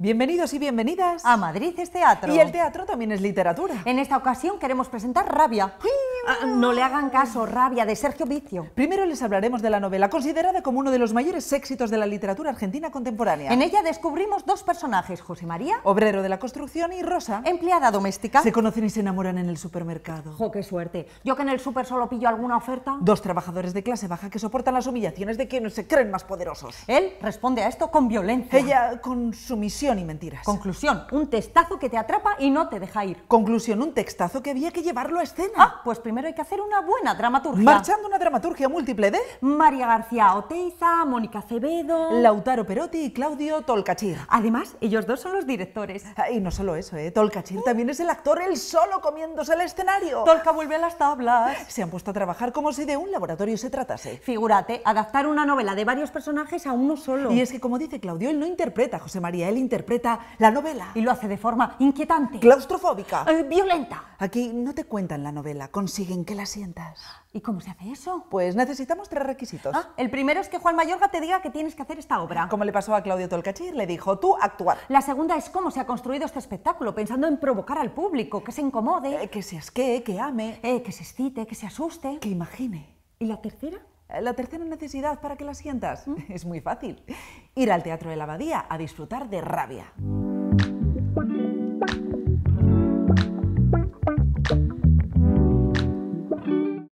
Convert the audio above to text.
Bienvenidos y bienvenidas a Madrid es teatro. Y el teatro también es literatura. En esta ocasión queremos presentar Rabia. Ah, no le hagan caso, Rabia de Sergio Vicio. Primero les hablaremos de la novela, considerada como uno de los mayores éxitos de la literatura argentina contemporánea. En ella descubrimos dos personajes, José María, obrero de la construcción, y Rosa, empleada doméstica. Se conocen y se enamoran en el supermercado. ¡Jo, qué suerte! Yo que en el super solo pillo alguna oferta. Dos trabajadores de clase baja que soportan las humillaciones de quienes se creen más poderosos. Él responde a esto con violencia. Ella con sumisión Conclusión y mentiras. Conclusión, un testazo que te atrapa y no te deja ir. Conclusión, un textazo que había que llevarlo a escena. Ah, pues primero hay que hacer una buena dramaturgia. Marchando una dramaturgia múltiple de... María García Oteiza, Mónica Acevedo... Lautaro Perotti y Claudio Tolcachir. Además, ellos dos son los directores. y no solo eso, ¿eh? Tolcachir también es el actor, él solo comiéndose el escenario. Tolca vuelve a las tablas. Se han puesto a trabajar como si de un laboratorio se tratase. Figúrate, adaptar una novela de varios personajes a uno solo. Y es que, como dice Claudio, él no interpreta a José María, él interpreta interpreta la novela. Y lo hace de forma inquietante. Claustrofóbica. Eh, violenta. Aquí no te cuentan la novela, consiguen que la sientas. ¿Y cómo se hace eso? Pues necesitamos tres requisitos. Ah, el primero es que Juan Mayorga te diga que tienes que hacer esta obra. Como le pasó a Claudio Tolcachir, le dijo tú actuar. La segunda es cómo se ha construido este espectáculo, pensando en provocar al público, que se incomode. Eh, que se asquee, que ame. Eh, que se excite, que se asuste. Que imagine. ¿Y la tercera? Eh, la tercera necesidad para que la sientas ¿Mm? es muy fácil. Ir al Teatro de la Abadía a disfrutar de rabia.